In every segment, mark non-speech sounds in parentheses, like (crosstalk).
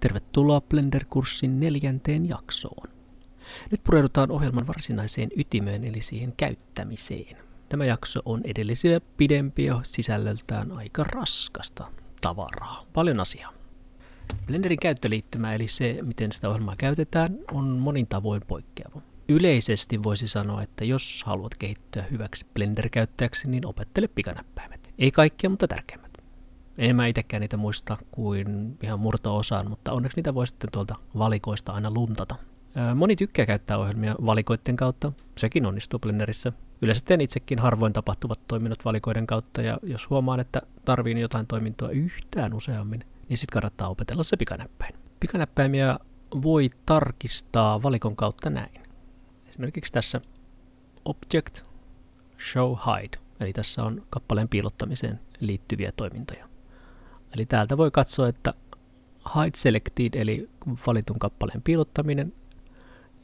Tervetuloa Blender-kurssin neljänteen jaksoon. Nyt pureudutaan ohjelman varsinaiseen ytimeen eli siihen käyttämiseen. Tämä jakso on edellisiä pidempi ja sisällöltään aika raskasta tavaraa. Paljon asiaa. Blenderin käyttöliittymä eli se, miten sitä ohjelmaa käytetään, on monin tavoin poikkeava. Yleisesti voisi sanoa, että jos haluat kehittyä hyväksi Blender-käyttäjäksi, niin opettele pikanäppäimet. Ei kaikkia, mutta tärkeimmät. En mä itsekään niitä muista kuin ihan murto-osaan, mutta onneksi niitä voi sitten tuolta valikoista aina luntata. Moni tykkää käyttää ohjelmia valikoiden kautta, sekin onnistuu Blenderissä. Yleensä teen itsekin harvoin tapahtuvat toiminnot valikoiden kautta, ja jos huomaan, että tarviin niin jotain toimintoa yhtään useammin, niin sitten kannattaa opetella se pikanäppäin. Pikanäppäimiä voi tarkistaa valikon kautta näin. Esimerkiksi tässä Object Show Hide, eli tässä on kappaleen piilottamiseen liittyviä toimintoja. Eli täältä voi katsoa, että hide selected eli valitun kappaleen piilottaminen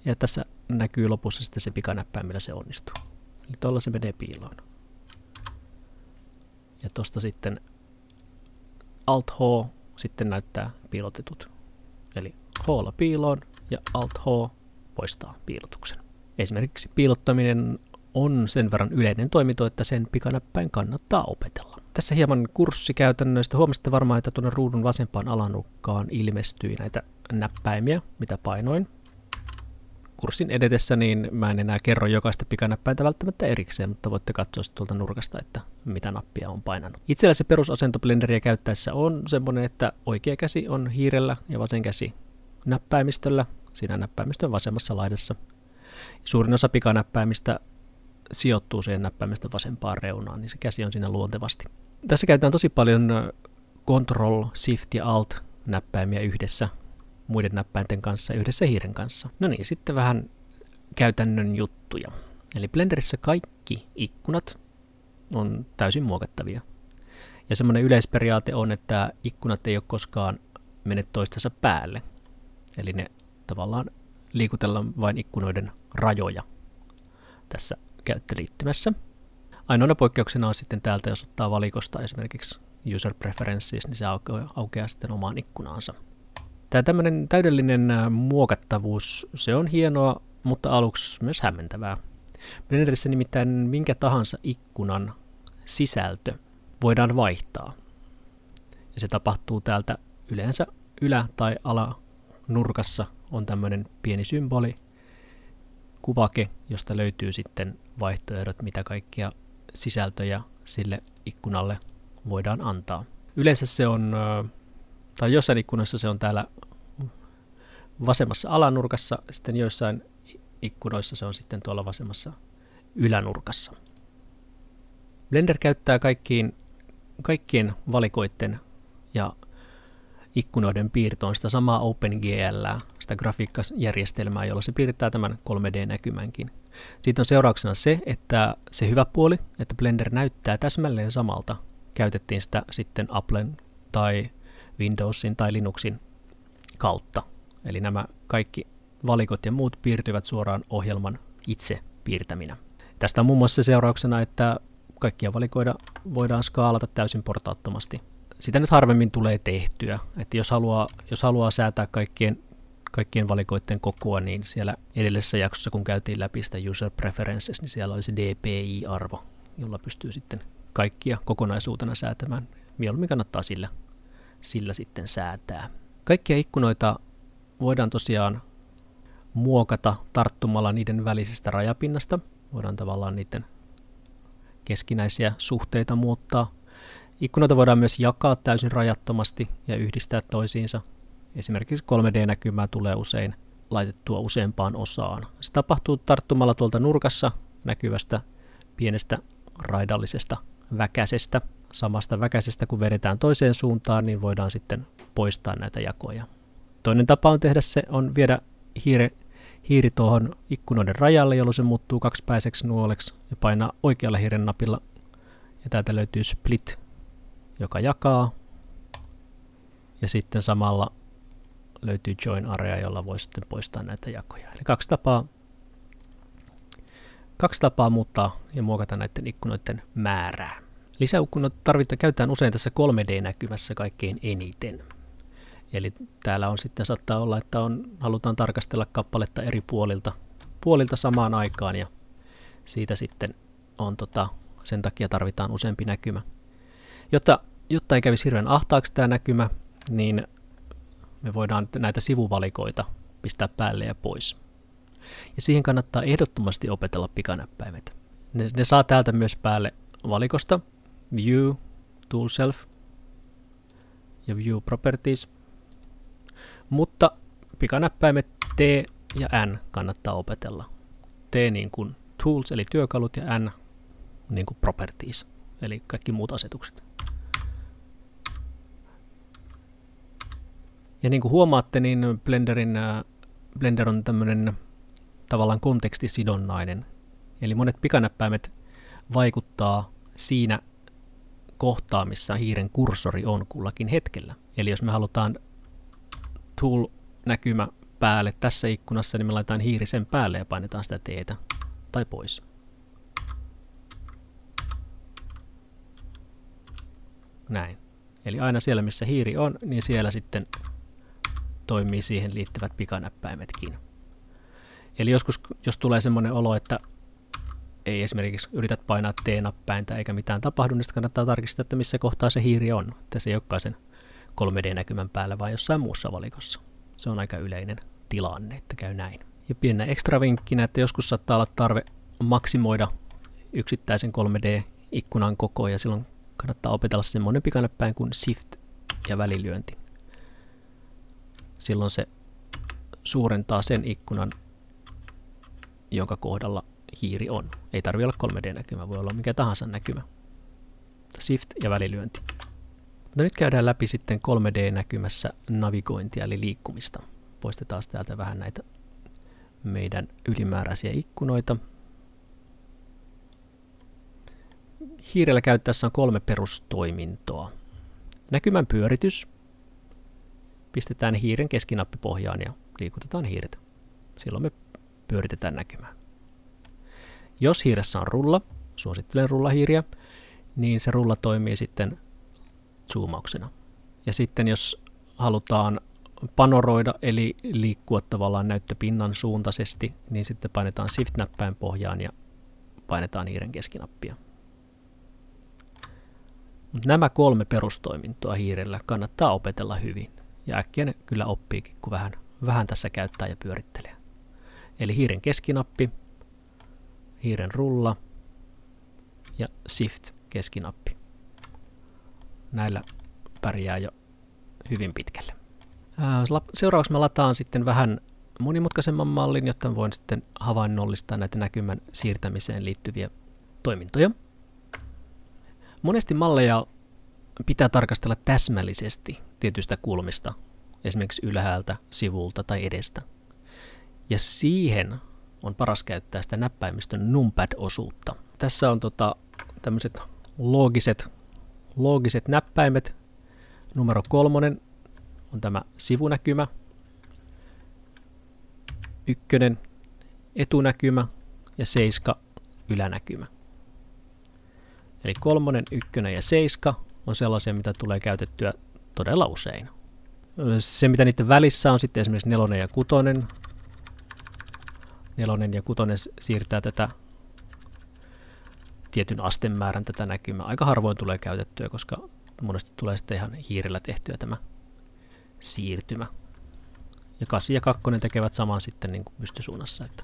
ja tässä näkyy lopussa sitten se millä se onnistuu. Eli tuolla se menee piiloon. Ja tuosta sitten Alt-H sitten näyttää piilotetut. Eli h piiloon ja Alt-H poistaa piilotuksen. Esimerkiksi piilottaminen on sen verran yleinen toiminto, että sen pikanäppäin kannattaa opetella. Tässä hieman kurssikäytännöistä. Huomasitte varmaan, että tuonne ruudun vasempaan alanukkaan ilmestyi näitä näppäimiä, mitä painoin. Kurssin edetessä niin mä en enää kerro jokaista pikanäppäintä välttämättä erikseen, mutta voitte katsoa tuolta nurkasta, että mitä nappia on painanut. Itsellä se perusasento blenderiä käyttäessä on semmoinen, että oikea käsi on hiirellä ja vasen käsi näppäimistöllä, siinä näppäimistön vasemmassa laidassa. Suurin osa pikanäppäimistä sijoittuu siihen näppäimestä vasempaan reunaan, niin se käsi on siinä luontevasti. Tässä käytetään tosi paljon äh, Control, Shift ja Alt näppäimiä yhdessä muiden näppäinten kanssa yhdessä hiiren kanssa. No niin, sitten vähän käytännön juttuja. Eli Blenderissä kaikki ikkunat on täysin muokattavia. Ja semmoinen yleisperiaate on, että ikkunat ei ole koskaan mene toistensa päälle. Eli ne tavallaan liikutellaan vain ikkunoiden rajoja tässä käyttöliittymässä. Ainoana poikkeuksena on sitten täältä, jos ottaa valikosta esimerkiksi User Preferences, niin se aukeaa, aukeaa sitten omaan ikkunaansa. Tämä tämmöinen täydellinen muokattavuus, se on hienoa, mutta aluksi myös hämmentävää. Blenderissä nimittäin minkä tahansa ikkunan sisältö voidaan vaihtaa. Ja se tapahtuu täältä yleensä ylä- tai nurkassa on tämmöinen pieni symboli, kuvake, josta löytyy sitten vaihtoehdot, mitä kaikkia sisältöjä sille ikkunalle voidaan antaa. Yleensä se on, tai jossain ikkunassa se on täällä vasemmassa alanurkassa, sitten joissain ikkunoissa se on sitten tuolla vasemmassa ylänurkassa. Blender käyttää kaikkiin, kaikkien valikoiden ja ikkunoiden piirtoon sitä samaa OpenGL, sitä grafiikkajärjestelmää, jolla se piirtää tämän 3D-näkymänkin. Siitä on seurauksena se, että se hyvä puoli, että Blender näyttää täsmälleen samalta, käytettiin sitä sitten Applen tai Windowsin tai Linuxin kautta. Eli nämä kaikki valikot ja muut piirtyvät suoraan ohjelman itse piirtäminä. Tästä on muun muassa seurauksena, että kaikkia valikoida voidaan skaalata täysin portaattomasti. Sitä nyt harvemmin tulee tehtyä, että jos haluaa, jos haluaa säätää kaikkien kaikkien valikoiden kokoa, niin siellä edellisessä jaksossa, kun käytiin läpi sitä user preferences, niin siellä oli se DPI-arvo, jolla pystyy sitten kaikkia kokonaisuutena säätämään. Mieluummin kannattaa sillä, sillä sitten säätää. Kaikkia ikkunoita voidaan tosiaan muokata tarttumalla niiden välisestä rajapinnasta. Voidaan tavallaan niiden keskinäisiä suhteita muuttaa. Ikkunoita voidaan myös jakaa täysin rajattomasti ja yhdistää toisiinsa – Esimerkiksi 3D-näkymää tulee usein laitettua useampaan osaan. Se tapahtuu tarttumalla tuolta nurkassa näkyvästä pienestä raidallisesta väkäsestä. Samasta väkäsestä kun vedetään toiseen suuntaan, niin voidaan sitten poistaa näitä jakoja. Toinen tapa on tehdä se on viedä hiire, hiiri tuohon ikkunoiden rajalle, jolloin se muuttuu kaksipäiseksi nuoleksi ja painaa oikealla hiiren napilla. Ja täältä löytyy split, joka jakaa. Ja sitten samalla löytyy join area, jolla voi sitten poistaa näitä jakoja. Eli kaksi tapaa, kaksi tapaa muuttaa ja muokata näiden ikkunoiden määrää. Lisäukkunoita tarvitaan, käytetään usein tässä 3D-näkymässä kaikkein eniten. Eli täällä on sitten saattaa olla, että on, halutaan tarkastella kappaletta eri puolilta, puolilta samaan aikaan ja siitä sitten on tota, sen takia tarvitaan useampi näkymä. Jotta, jotta ei kävisi hirveän ahtaaksi tämä näkymä, niin me voidaan näitä sivuvalikoita pistää päälle ja pois. Ja siihen kannattaa ehdottomasti opetella pikanäppäimet. Ne, ne saa täältä myös päälle valikosta View, Tool Self ja View Properties. Mutta pikanäppäimet T ja N kannattaa opetella. T niin kuin Tools eli työkalut ja N niin kuin Properties eli kaikki muut asetukset. Ja niin kuin huomaatte, niin Blenderin, äh, Blender on tämmöinen tavallaan kontekstisidonnainen. Eli monet pikanäppäimet vaikuttaa siinä kohtaa, missä hiiren kursori on kullakin hetkellä. Eli jos me halutaan tool-näkymä päälle tässä ikkunassa, niin me laitetaan hiiri sen päälle ja painetaan sitä teetä tai pois. Näin. Eli aina siellä, missä hiiri on, niin siellä sitten toimii siihen liittyvät pikanäppäimetkin. Eli joskus, jos tulee semmoinen olo, että ei esimerkiksi yrität painaa T-nappäintä eikä mitään tapahdu, niin kannattaa tarkistaa, että missä kohtaa se hiiri on. Että se ei olekaan sen 3D-näkymän päällä, vaan jossain muussa valikossa. Se on aika yleinen tilanne, että käy näin. Ja pienenä ekstra vinkkinä, että joskus saattaa olla tarve maksimoida yksittäisen 3D-ikkunan koko, ja silloin kannattaa opetella semmoinen pikanäppäin kuin Shift ja välilyönti silloin se suurentaa sen ikkunan, jonka kohdalla hiiri on. Ei tarvi olla 3D-näkymä, voi olla mikä tahansa näkymä. Shift ja välilyönti. No nyt käydään läpi sitten 3D-näkymässä navigointia eli liikkumista. Poistetaan täältä vähän näitä meidän ylimääräisiä ikkunoita. Hiirellä käyttäessä on kolme perustoimintoa. Näkymän pyöritys, pistetään hiiren keskinappi pohjaan ja liikutetaan hiirtä. Silloin me pyöritetään näkymää. Jos hiiressä on rulla, suosittelen rullahiiriä, niin se rulla toimii sitten zoomauksena. Ja sitten jos halutaan panoroida, eli liikkua tavallaan näyttöpinnan suuntaisesti, niin sitten painetaan Shift-näppäin pohjaan ja painetaan hiiren keskinappia. Nämä kolme perustoimintoa hiirellä kannattaa opetella hyvin. Ja äkkiä ne kyllä oppiikin, kun vähän, vähän tässä käyttää ja pyörittelee. Eli hiiren keskinappi, hiiren rulla ja shift keskinappi. Näillä pärjää jo hyvin pitkälle. Äh, seuraavaksi mä lataan sitten vähän monimutkaisemman mallin, jotta voin sitten havainnollistaa näitä näkymän siirtämiseen liittyviä toimintoja. Monesti malleja pitää tarkastella täsmällisesti tietystä kulmista, esimerkiksi ylhäältä, sivulta tai edestä. Ja siihen on paras käyttää sitä näppäimistön numpad-osuutta. Tässä on tota, tämmöiset loogiset, loogiset näppäimet. Numero kolmonen on tämä sivunäkymä. Ykkönen etunäkymä ja seiska ylänäkymä. Eli kolmonen, ykkönen ja seiska on sellaisia, mitä tulee käytettyä todella usein. Se, mitä niiden välissä on sitten esimerkiksi nelonen ja kutonen. Nelonen ja kutonen siirtää tätä tietyn astemäärän tätä näkymää. Aika harvoin tulee käytettyä, koska monesti tulee sitten ihan hiirellä tehtyä tämä siirtymä. Ja 8 ja 2 tekevät saman sitten niin kuin pystysuunnassa. Että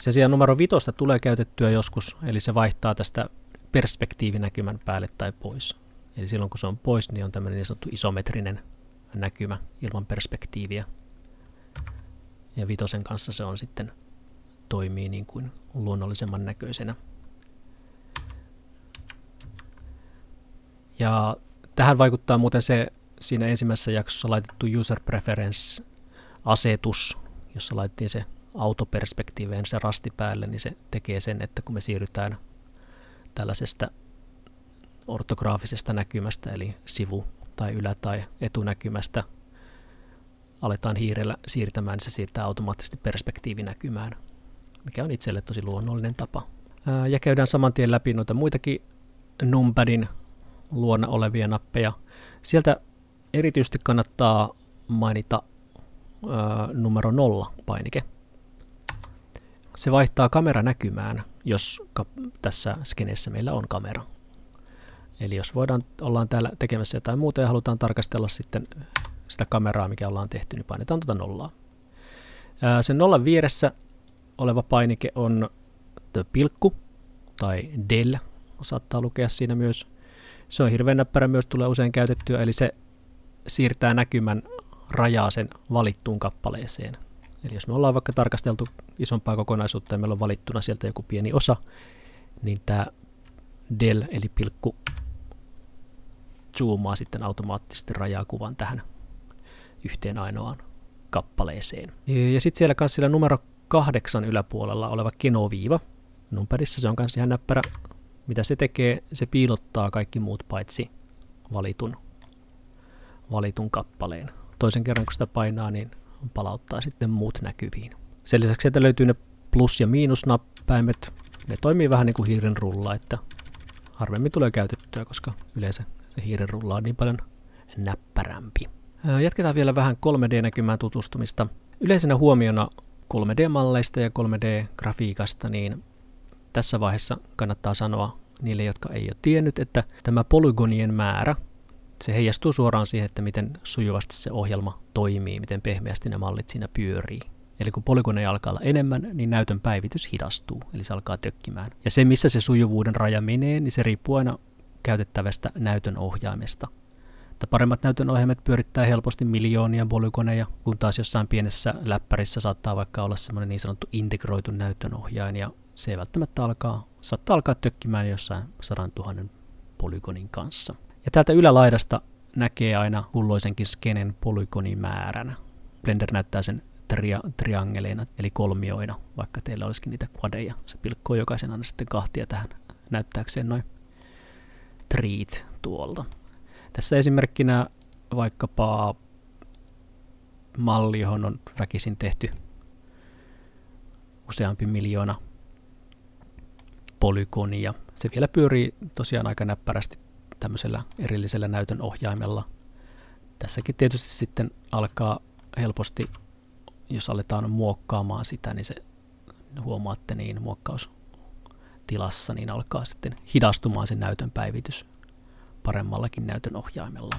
sen sijaan numero 5 tulee käytettyä joskus, eli se vaihtaa tästä perspektiivinäkymän päälle tai pois. Eli silloin kun se on pois, niin on tämmöinen niin sanottu isometrinen näkymä ilman perspektiiviä. Ja vitosen kanssa se on sitten toimii niin kuin luonnollisemman näköisenä. Ja tähän vaikuttaa muuten se siinä ensimmäisessä jaksossa laitettu user preference asetus, jossa laitettiin se autoperspektiiveen se rasti päälle, niin se tekee sen, että kun me siirrytään tällaisesta ortograafisesta näkymästä, eli sivu- tai ylä- tai etunäkymästä aletaan hiirellä siirtämään, niin se siirtää automaattisesti perspektiivinäkymään, mikä on itselle tosi luonnollinen tapa. ja käydään saman tien läpi noita muitakin numpadin luona olevia nappeja. Sieltä erityisesti kannattaa mainita ää, numero nolla painike. Se vaihtaa kameranäkymään, jos ka- tässä skeneessä meillä on kamera. Eli jos voidaan, ollaan täällä tekemässä jotain muuta ja halutaan tarkastella sitten sitä kameraa, mikä ollaan tehty, niin painetaan tuota nollaa. Ää, sen nollan vieressä oleva painike on pilkku tai del, saattaa lukea siinä myös. Se on hirveän näppärä myös, tulee usein käytettyä, eli se siirtää näkymän rajaa sen valittuun kappaleeseen. Eli jos me ollaan vaikka tarkasteltu isompaa kokonaisuutta ja meillä on valittuna sieltä joku pieni osa, niin tämä del eli pilkku zoomaa sitten automaattisesti rajakuvan tähän yhteen ainoaan kappaleeseen. Ja, sitten siellä myös siellä numero kahdeksan yläpuolella oleva kenoviiva. Numperissa se on myös ihan näppärä. Mitä se tekee? Se piilottaa kaikki muut paitsi valitun, valitun kappaleen. Toisen kerran kun sitä painaa, niin palauttaa sitten muut näkyviin. Sen lisäksi sieltä löytyy ne plus- ja miinusnappäimet. Ne toimii vähän niin kuin hiiren rulla, että harvemmin tulee käytettyä, koska yleensä hiiren rulla on niin paljon näppärämpi. Jatketaan vielä vähän 3D-näkymään tutustumista. Yleisenä huomiona 3D-malleista ja 3D-grafiikasta, niin tässä vaiheessa kannattaa sanoa niille, jotka ei ole tiennyt, että tämä polygonien määrä, se heijastuu suoraan siihen, että miten sujuvasti se ohjelma toimii, miten pehmeästi ne mallit siinä pyörii. Eli kun polygoneja alkaa olla enemmän, niin näytön päivitys hidastuu, eli se alkaa tökkimään. Ja se, missä se sujuvuuden raja menee, niin se riippuu aina käytettävästä näytön ohjaimesta. Että paremmat näytön ohjaimet pyörittää helposti miljoonia polygoneja, kun taas jossain pienessä läppärissä saattaa vaikka olla semmoinen niin sanottu integroitu näytön ohjain ja se ei välttämättä alkaa, saattaa alkaa tökkimään jossain 100 tuhannen polygonin kanssa. Ja täältä ylälaidasta näkee aina kulloisenkin skenen polygonimääränä. Blender näyttää sen tria- triangeleina, eli kolmioina, vaikka teillä olisikin niitä kvadeja. Se pilkkoo jokaisen aina sitten kahtia tähän näyttääkseen noin treat tuolta. Tässä esimerkkinä vaikkapa malli, johon on väkisin tehty useampi miljoona polygonia. Se vielä pyörii tosiaan aika näppärästi tämmöisellä erillisellä näytön ohjaimella. Tässäkin tietysti sitten alkaa helposti, jos aletaan muokkaamaan sitä, niin se huomaatte, niin muokkaus tilassa, niin alkaa sitten hidastumaan sen näytön päivitys paremmallakin näytön ohjaimella.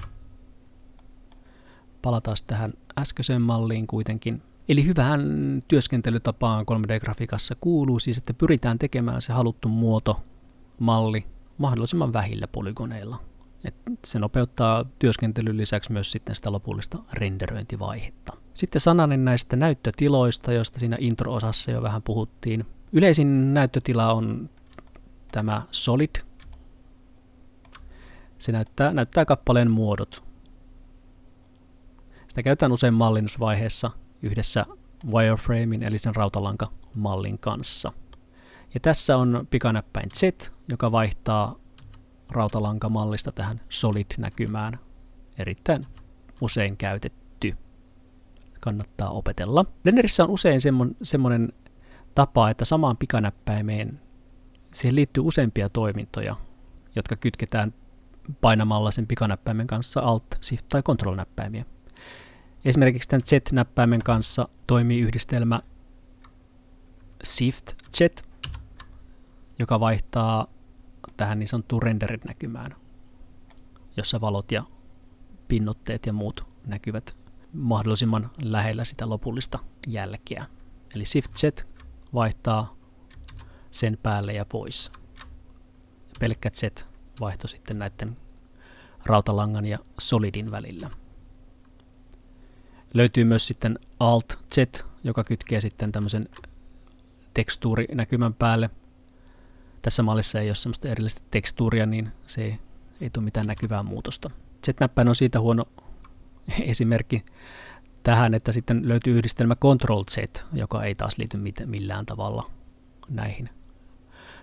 Palataan tähän äskeiseen malliin kuitenkin. Eli hyvään työskentelytapaan 3D-grafiikassa kuuluu siis, että pyritään tekemään se haluttu muoto, malli mahdollisimman vähillä polygoneilla. Et se nopeuttaa työskentelyn lisäksi myös sitten sitä lopullista renderöintivaihetta. Sitten sananen näistä näyttötiloista, joista siinä intro-osassa jo vähän puhuttiin. Yleisin näyttötila on tämä solid. Se näyttää, näyttää kappaleen muodot. Sitä käytetään usein mallinnusvaiheessa yhdessä wireframein eli sen rautalankamallin kanssa. Ja tässä on pikanäppäin Z, joka vaihtaa rautalankamallista tähän solid-näkymään. Erittäin usein käytetty. Kannattaa opetella. Blenderissä on usein semmoinen tapa, että samaan pikanäppäimeen siihen liittyy useampia toimintoja, jotka kytketään painamalla sen pikanäppäimen kanssa Alt, Shift tai Control-näppäimiä. Esimerkiksi tämän Z-näppäimen kanssa toimii yhdistelmä Shift Z, joka vaihtaa tähän niin sanottuun renderin näkymään, jossa valot ja pinnotteet ja muut näkyvät mahdollisimman lähellä sitä lopullista jälkeä. Eli Shift Z vaihtaa sen päälle ja pois. Pelkkä Z vaihto sitten näiden rautalangan ja solidin välillä. Löytyy myös sitten Alt Z, joka kytkee sitten tämmöisen tekstuurinäkymän päälle. Tässä mallissa ei ole semmoista erillistä tekstuuria, niin se ei, ei tule mitään näkyvää muutosta. Z-näppäin on siitä huono (laughs) esimerkki tähän, että sitten löytyy yhdistelmä Ctrl Z, joka ei taas liity millään tavalla näihin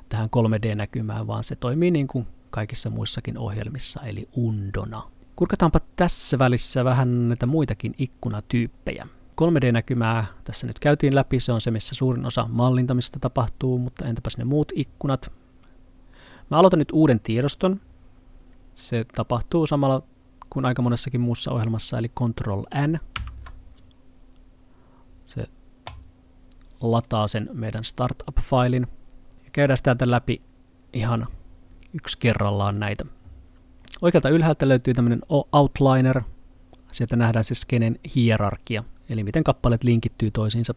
tähän 3D-näkymään, vaan se toimii niin kuin kaikissa muissakin ohjelmissa, eli undona. Kurkataanpa tässä välissä vähän näitä muitakin ikkunatyyppejä. 3D-näkymää tässä nyt käytiin läpi, se on se, missä suurin osa mallintamista tapahtuu, mutta entäpäs ne muut ikkunat? Mä aloitan nyt uuden tiedoston. Se tapahtuu samalla kuin aika monessakin muussa ohjelmassa, eli Ctrl N. Se lataa sen meidän startup-failin. Ja käydään täältä läpi ihan yksi kerrallaan näitä. Oikealta ylhäältä löytyy tämmöinen outliner. Sieltä nähdään se skenen hierarkia, eli miten kappaleet linkittyy toisiinsa,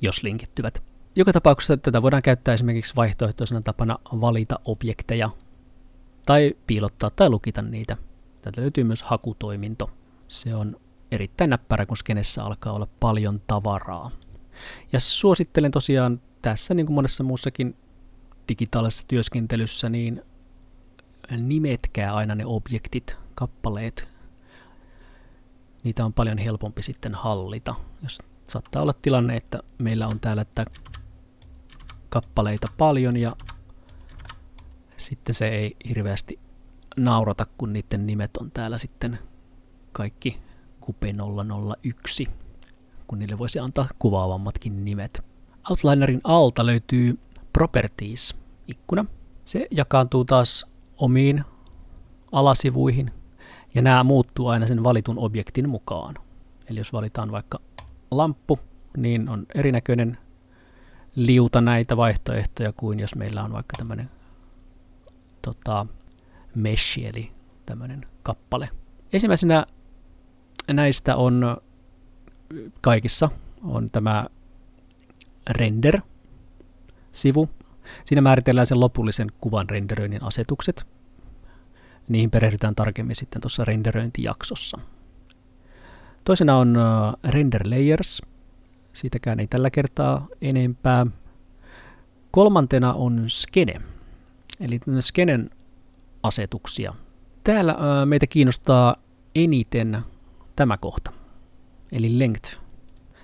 jos linkittyvät. Joka tapauksessa tätä voidaan käyttää esimerkiksi vaihtoehtoisena tapana valita objekteja tai piilottaa tai lukita niitä. Täältä löytyy myös hakutoiminto. Se on erittäin näppärä, kun skenessä alkaa olla paljon tavaraa. Ja suosittelen tosiaan tässä, niin kuin monessa muussakin digitaalisessa työskentelyssä, niin nimetkää aina ne objektit, kappaleet. Niitä on paljon helpompi sitten hallita. Jos saattaa olla tilanne, että meillä on täällä että kappaleita paljon ja sitten se ei hirveästi naurata, kun niiden nimet on täällä sitten kaikki kupe 001, kun niille voisi antaa kuvaavammatkin nimet. Outlinerin alta löytyy Properties – ikkuna. Se jakaantuu taas omiin alasivuihin ja nämä muuttuu aina sen valitun objektin mukaan. Eli jos valitaan vaikka lamppu, niin on erinäköinen liuta näitä vaihtoehtoja kuin jos meillä on vaikka tämmöinen tota, mesh, eli tämmöinen kappale. Ensimmäisenä näistä on kaikissa on tämä render-sivu, Siinä määritellään sen lopullisen kuvan renderöinnin asetukset. Niihin perehdytään tarkemmin sitten tuossa renderöintijaksossa. Toisena on äh, render layers. Siitäkään ei tällä kertaa enempää. Kolmantena on skene, eli skenen asetuksia. Täällä äh, meitä kiinnostaa eniten tämä kohta, eli length.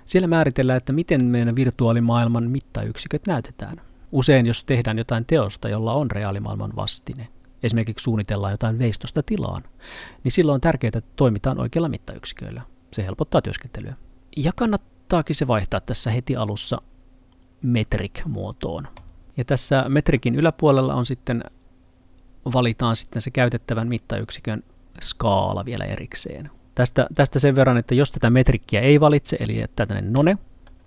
Siellä määritellään, että miten meidän virtuaalimaailman mittayksiköt näytetään. Usein jos tehdään jotain teosta, jolla on reaalimaailman vastine, esimerkiksi suunnitellaan jotain veistosta tilaan, niin silloin on tärkeää, että toimitaan oikeilla mittayksiköillä. Se helpottaa työskentelyä. Ja kannattaakin se vaihtaa tässä heti alussa metrik-muotoon. Ja tässä metrikin yläpuolella on sitten, valitaan sitten se käytettävän mittayksikön skaala vielä erikseen. Tästä, tästä sen verran, että jos tätä metrikkiä ei valitse, eli että tänne none,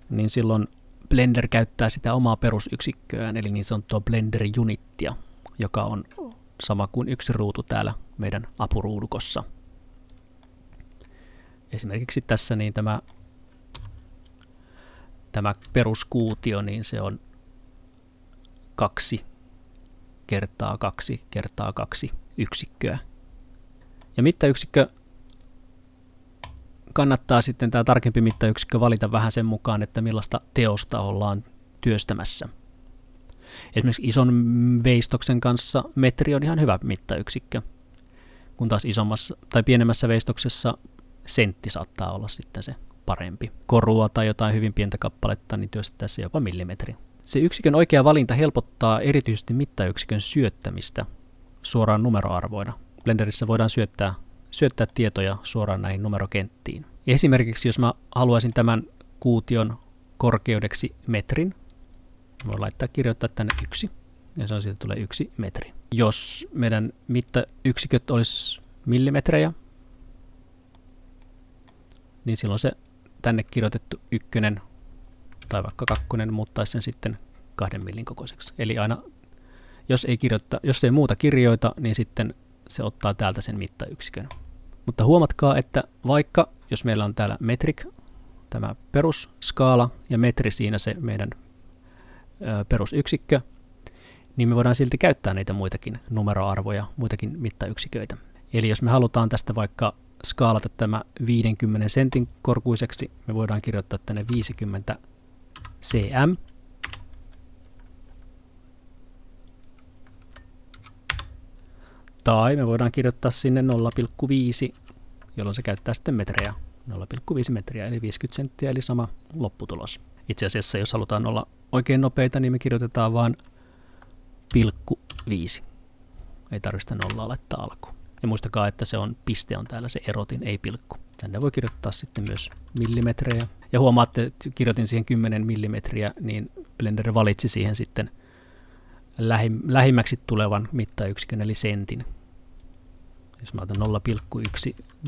niin silloin Blender käyttää sitä omaa perusyksikköään, eli niin sanottua Blender Unittia, joka on oh. sama kuin yksi ruutu täällä meidän apuruudukossa. Esimerkiksi tässä niin tämä, tämä peruskuutio, niin se on kaksi kertaa kaksi kertaa kaksi yksikköä. Ja mittayksikkö kannattaa sitten tämä tarkempi mittayksikkö valita vähän sen mukaan, että millaista teosta ollaan työstämässä. Esimerkiksi ison veistoksen kanssa metri on ihan hyvä mittayksikkö, kun taas isommassa tai pienemmässä veistoksessa sentti saattaa olla sitten se parempi. Korua tai jotain hyvin pientä kappaletta, niin työstetään se jopa millimetri. Se yksikön oikea valinta helpottaa erityisesti mittayksikön syöttämistä suoraan numeroarvoina. Blenderissä voidaan syöttää syöttää tietoja suoraan näihin numerokenttiin. Esimerkiksi jos mä haluaisin tämän kuution korkeudeksi metrin, voin laittaa kirjoittaa tänne yksi, ja se on siitä tulee yksi metri. Jos meidän mittayksiköt olisi millimetrejä, niin silloin se tänne kirjoitettu ykkönen tai vaikka kakkonen muuttaisi sen sitten kahden millin kokoiseksi. Eli aina, jos ei, kirjoita, jos ei muuta kirjoita, niin sitten se ottaa täältä sen mittayksikön. Mutta huomatkaa, että vaikka jos meillä on täällä metrik, tämä perusskaala ja metri siinä se meidän perusyksikkö, niin me voidaan silti käyttää niitä muitakin numeroarvoja, muitakin mittayksiköitä. Eli jos me halutaan tästä vaikka skaalata tämä 50 sentin korkuiseksi, me voidaan kirjoittaa tänne 50 cm, Tai me voidaan kirjoittaa sinne 0,5, jolloin se käyttää sitten metrejä. 0,5 metriä eli 50 senttiä eli sama lopputulos. Itse asiassa jos halutaan olla oikein nopeita, niin me kirjoitetaan vain 0,5. Ei tarvitse nollaa laittaa alku. Ja muistakaa, että se on piste on täällä se erotin, ei pilkku. Tänne voi kirjoittaa sitten myös millimetrejä. Ja huomaatte, että kirjoitin siihen 10 millimetriä, niin Blender valitsi siihen sitten – lähimmäksi tulevan mittayksikön eli sentin. Jos mä otan 0,1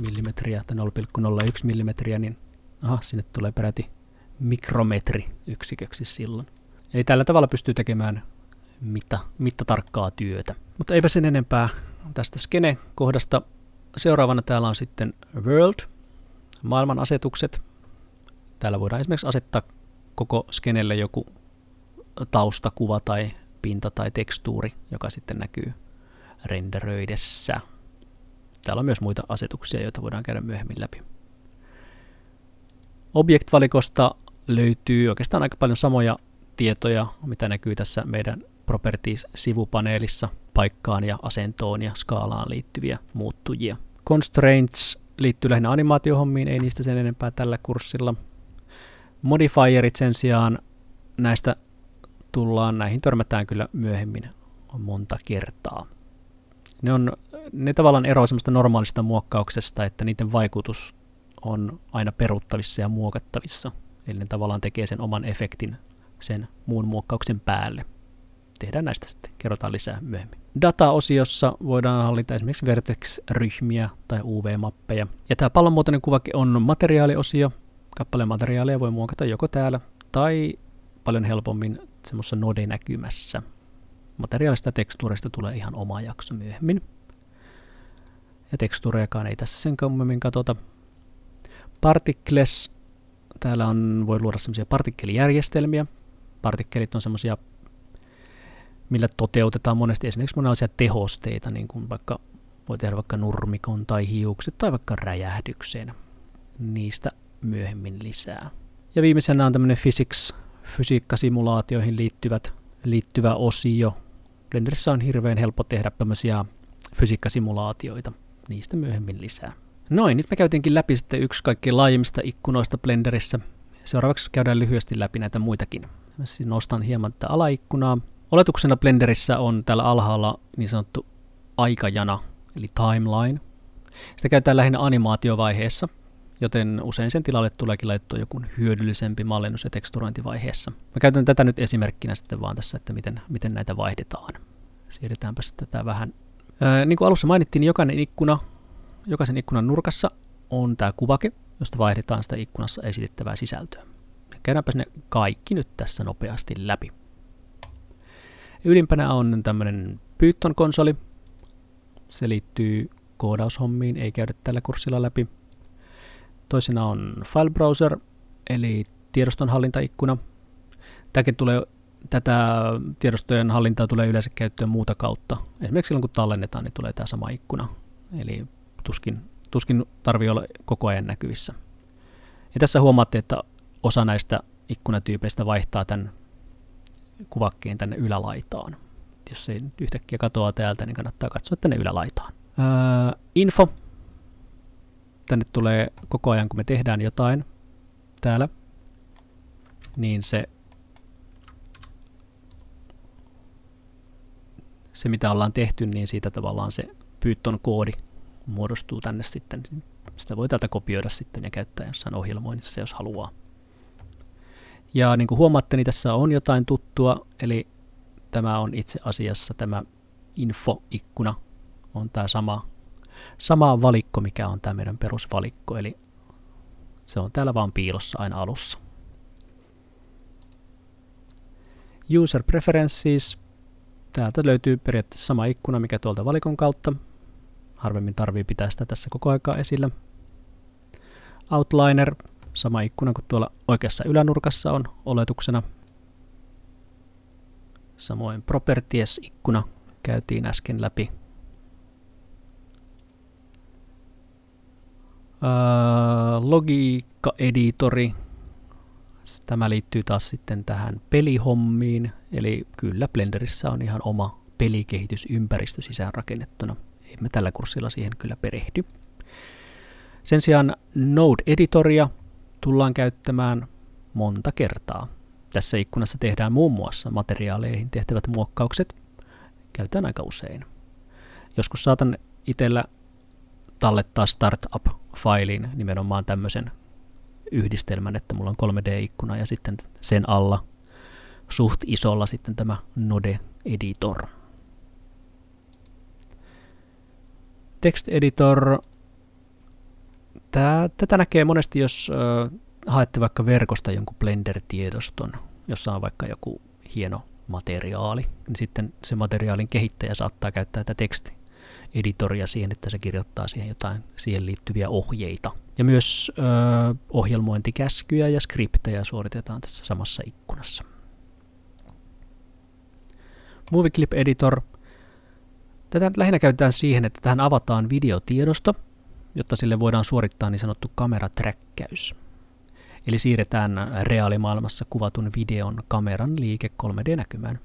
mm tai 0,01 mm, niin aha, sinne tulee peräti mikrometri yksiköksi silloin. Eli tällä tavalla pystyy tekemään mitta, mittatarkkaa työtä. Mutta eipä sen enempää tästä skene-kohdasta. Seuraavana täällä on sitten World, maailman asetukset. Täällä voidaan esimerkiksi asettaa koko skenelle joku taustakuva tai pinta tai tekstuuri, joka sitten näkyy renderöidessä. Täällä on myös muita asetuksia, joita voidaan käydä myöhemmin läpi. Objektvalikosta löytyy oikeastaan aika paljon samoja tietoja, mitä näkyy tässä meidän Properties-sivupaneelissa paikkaan ja asentoon ja skaalaan liittyviä muuttujia. Constraints liittyy lähinnä animaatiohommiin, ei niistä sen enempää tällä kurssilla. Modifierit sen sijaan näistä tullaan, näihin törmätään kyllä myöhemmin monta kertaa. Ne, on, ne tavallaan eroavat semmoista normaalista muokkauksesta, että niiden vaikutus on aina peruttavissa ja muokattavissa. Eli ne tavallaan tekee sen oman efektin sen muun muokkauksen päälle. Tehdään näistä sitten, kerrotaan lisää myöhemmin. Data-osiossa voidaan hallita esimerkiksi vertex-ryhmiä tai UV-mappeja. Ja tämä pallonmuotoinen kuvake on materiaaliosio. Kappaleen materiaalia voi muokata joko täällä tai paljon helpommin semmoisessa node-näkymässä. Materiaalista tekstuurista tulee ihan oma jakso myöhemmin. Ja tekstuurejakaan ei tässä sen kummemmin katsota. Particles. Täällä on, voi luoda semmoisia partikkelijärjestelmiä. Partikkelit on semmoisia, millä toteutetaan monesti esimerkiksi monenlaisia tehosteita, niin kuin vaikka voi tehdä vaikka nurmikon tai hiukset tai vaikka räjähdykseen. Niistä myöhemmin lisää. Ja viimeisenä on tämmöinen physics fysiikkasimulaatioihin liittyvät, liittyvä osio. Blenderissä on hirveän helppo tehdä tämmöisiä fysiikkasimulaatioita. Niistä myöhemmin lisää. Noin, nyt me käytiinkin läpi sitten yksi kaikkein laajimmista ikkunoista Blenderissä. Seuraavaksi käydään lyhyesti läpi näitä muitakin. Mä nostan hieman tätä alaikkunaa. Oletuksena Blenderissä on täällä alhaalla niin sanottu aikajana, eli timeline. Sitä käytetään lähinnä animaatiovaiheessa, joten usein sen tilalle tuleekin laittua joku hyödyllisempi mallinnus- ja teksturointivaiheessa. Mä käytän tätä nyt esimerkkinä sitten vaan tässä, että miten, miten näitä vaihdetaan. Siirretäänpä tätä vähän. Ää, niin kuin alussa mainittiin, niin jokainen ikkuna, jokaisen ikkunan nurkassa on tämä kuvake, josta vaihdetaan sitä ikkunassa esitettävää sisältöä. Käydäänpä ne kaikki nyt tässä nopeasti läpi. Ylimpänä on tämmöinen Python-konsoli. Se liittyy koodaushommiin, ei käydä tällä kurssilla läpi. Toisena on File Browser, eli tiedostonhallintaikkuna. Tämäkin tulee, tätä tiedostojen hallintaa tulee yleensä käyttöön muuta kautta. Esimerkiksi silloin kun tallennetaan, niin tulee tämä sama ikkuna. Eli tuskin, tuskin tarvii olla koko ajan näkyvissä. Ja tässä huomaatte, että osa näistä ikkunatyypeistä vaihtaa tämän kuvakkeen tänne ylälaitaan. Jos se yhtäkkiä katoaa täältä, niin kannattaa katsoa tänne ylälaitaan. Öö, info tänne tulee koko ajan, kun me tehdään jotain täällä, niin se, se mitä ollaan tehty, niin siitä tavallaan se Python koodi muodostuu tänne sitten. Sitä voi täältä kopioida sitten ja käyttää jossain ohjelmoinnissa, jos haluaa. Ja niin kuin huomaatte, niin tässä on jotain tuttua, eli tämä on itse asiassa tämä info-ikkuna, on tämä sama sama valikko, mikä on tämä meidän perusvalikko, eli se on täällä vaan piilossa aina alussa. User Preferences. Täältä löytyy periaatteessa sama ikkuna, mikä tuolta valikon kautta. Harvemmin tarvii pitää sitä tässä koko aikaa esillä. Outliner, sama ikkuna kuin tuolla oikeassa ylänurkassa on oletuksena. Samoin Properties-ikkuna käytiin äsken läpi. Äh, logiikkaeditori. Tämä liittyy taas sitten tähän pelihommiin, eli kyllä Blenderissä on ihan oma pelikehitysympäristö sisäänrakennettuna. Emme tällä kurssilla siihen kyllä perehdy. Sen sijaan Node-editoria tullaan käyttämään monta kertaa. Tässä ikkunassa tehdään muun muassa materiaaleihin tehtävät muokkaukset. Käytetään aika usein. Joskus saatan itsellä tallettaa startup-failiin nimenomaan tämmöisen yhdistelmän, että mulla on 3D-ikkuna ja sitten sen alla suht isolla sitten tämä Node Editor. Text Editor. Tää, tätä näkee monesti, jos äh, haette vaikka verkosta jonkun Blender-tiedoston, jossa on vaikka joku hieno materiaali, niin sitten se materiaalin kehittäjä saattaa käyttää tätä teksti editoria siihen, että se kirjoittaa siihen jotain siihen liittyviä ohjeita. Ja myös ö, ohjelmointikäskyjä ja skriptejä suoritetaan tässä samassa ikkunassa. Movie Clip Editor. Tätä lähinnä käytetään siihen, että tähän avataan videotiedosto, jotta sille voidaan suorittaa niin sanottu kameraträkkäys. Eli siirretään reaalimaailmassa kuvatun videon kameran liike 3D-näkymään.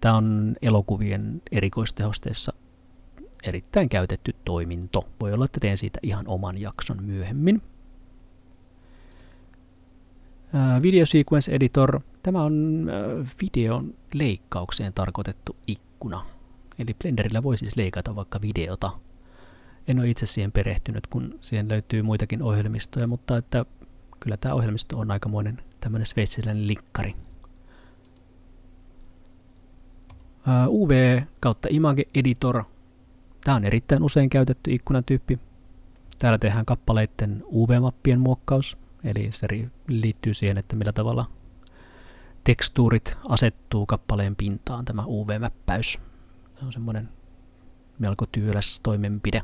Tämä on elokuvien erikoistehosteessa erittäin käytetty toiminto. Voi olla, että teen siitä ihan oman jakson myöhemmin. Video Sequence Editor. Tämä on videon leikkaukseen tarkoitettu ikkuna. Eli Blenderillä voi siis leikata vaikka videota. En ole itse siihen perehtynyt, kun siihen löytyy muitakin ohjelmistoja, mutta että kyllä tämä ohjelmisto on aikamoinen tämmöinen sveitsiläinen likkari. UV kautta Image Editor. Tämä on erittäin usein käytetty ikkunatyyppi. Täällä tehdään kappaleiden UV-mappien muokkaus, eli se liittyy siihen, että millä tavalla tekstuurit asettuu kappaleen pintaan, tämä UV-mäppäys. Se on semmoinen melko tyyläs toimenpide,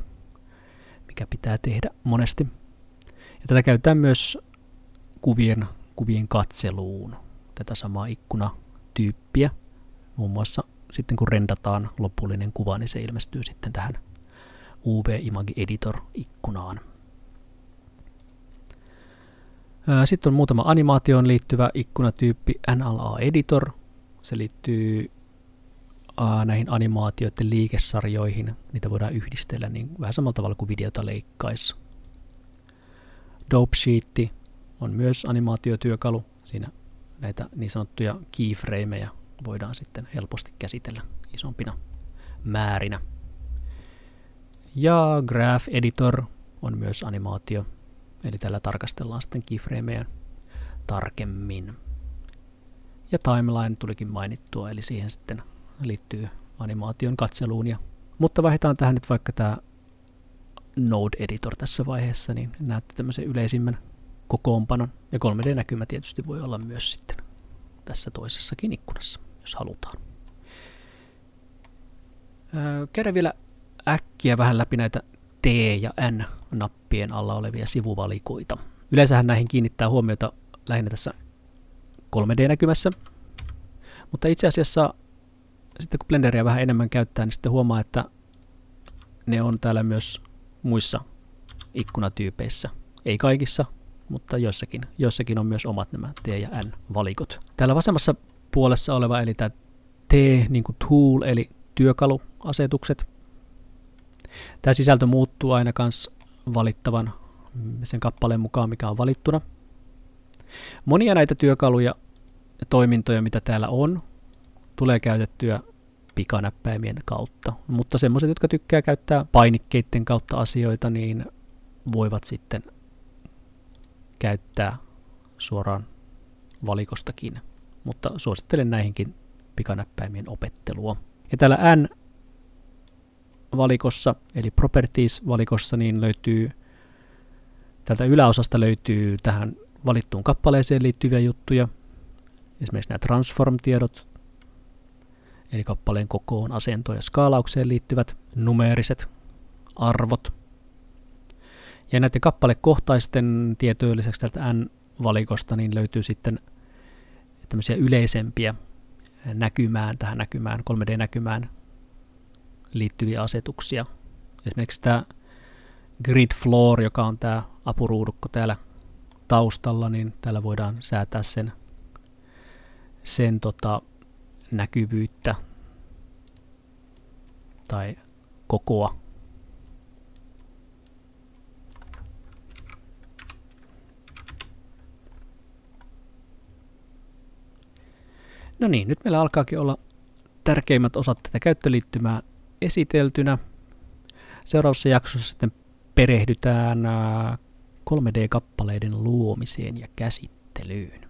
mikä pitää tehdä monesti. Ja tätä käytetään myös kuvien, kuvien katseluun, tätä samaa ikkunatyyppiä, muun muassa sitten kun rendataan lopullinen kuva, niin se ilmestyy sitten tähän UV Image Editor-ikkunaan. Sitten on muutama animaatioon liittyvä ikkunatyyppi NLA Editor. Se liittyy näihin animaatioiden liikesarjoihin. Niitä voidaan yhdistellä niin vähän samalla tavalla kuin videota leikkaisi. Dope Sheet on myös animaatiotyökalu. Siinä näitä niin sanottuja keyframeja voidaan sitten helposti käsitellä isompina määrinä. Ja Graph Editor on myös animaatio, eli tällä tarkastellaan sitten keyframeja tarkemmin. Ja timeline tulikin mainittua, eli siihen sitten liittyy animaation katseluun. Ja, mutta vaihdetaan tähän nyt vaikka tämä Node Editor tässä vaiheessa, niin näette tämmöisen yleisimmän kokoonpanon. Ja 3D-näkymä tietysti voi olla myös sitten tässä toisessakin ikkunassa jos halutaan. Käydään vielä äkkiä vähän läpi näitä T- ja N-nappien alla olevia sivuvalikoita. Yleensähän näihin kiinnittää huomiota lähinnä tässä 3D-näkymässä, mutta itse asiassa sitten kun Blenderia vähän enemmän käyttää, niin sitten huomaa, että ne on täällä myös muissa ikkunatyypeissä. Ei kaikissa, mutta jossakin. Jossakin on myös omat nämä T- ja N-valikot. Täällä vasemmassa puolessa oleva, eli tämä T, niin kuin tool, eli työkaluasetukset. Tämä sisältö muuttuu aina myös valittavan sen kappaleen mukaan, mikä on valittuna. Monia näitä työkaluja ja toimintoja, mitä täällä on, tulee käytettyä pikanäppäimien kautta. Mutta semmoiset, jotka tykkää käyttää painikkeiden kautta asioita, niin voivat sitten käyttää suoraan valikostakin mutta suosittelen näihinkin pikanäppäimien opettelua. Ja täällä N valikossa, eli Properties-valikossa, niin löytyy tältä yläosasta löytyy tähän valittuun kappaleeseen liittyviä juttuja. Esimerkiksi nämä transform-tiedot, eli kappaleen kokoon, asentoon ja skaalaukseen liittyvät numeeriset arvot. Ja näiden kappalekohtaisten tietojen lisäksi täältä N-valikosta niin löytyy sitten tämmöisiä yleisempiä eh, näkymään, tähän näkymään, 3D-näkymään liittyviä asetuksia. Esimerkiksi tämä grid floor, joka on tämä apuruudukko täällä taustalla, niin täällä voidaan säätää sen, sen tota, näkyvyyttä tai kokoa No niin, nyt meillä alkaakin olla tärkeimmät osat tätä käyttöliittymää esiteltynä. Seuraavassa jaksossa sitten perehdytään 3D-kappaleiden luomiseen ja käsittelyyn.